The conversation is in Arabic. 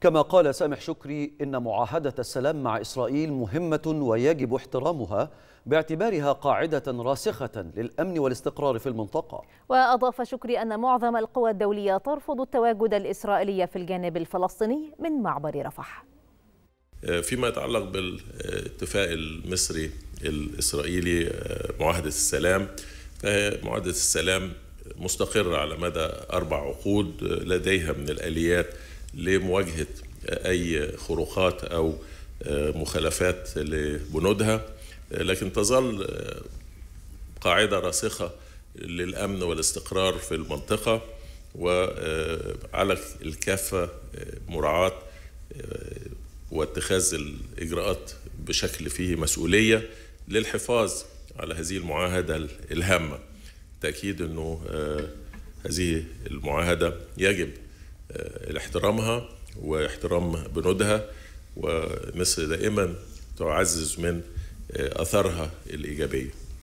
كما قال سامح شكري إن معاهدة السلام مع إسرائيل مهمة ويجب احترامها باعتبارها قاعدة راسخة للأمن والاستقرار في المنطقة وأضاف شكري أن معظم القوى الدولية ترفض التواجد الإسرائيلي في الجانب الفلسطيني من معبر رفح فيما يتعلق بالاتفاق المصري الإسرائيلي آه، معاهدة السلام آه، معاهدة السلام مستقرة على مدى أربع عقود آه، لديها من الآليات لمواجهه اي خروقات او آه، مخالفات لبنودها لكن تظل آه، قاعده راسخه للامن والاستقرار في المنطقه وعلى آه، الكافه مراعاه واتخاذ الاجراءات بشكل فيه مسؤوليه للحفاظ على هذه المعاهده الهامه تاكيد انه هذه المعاهده يجب آه، احترامها واحترام بنودها ومصر دائما تعزز من آه، اثارها الايجابيه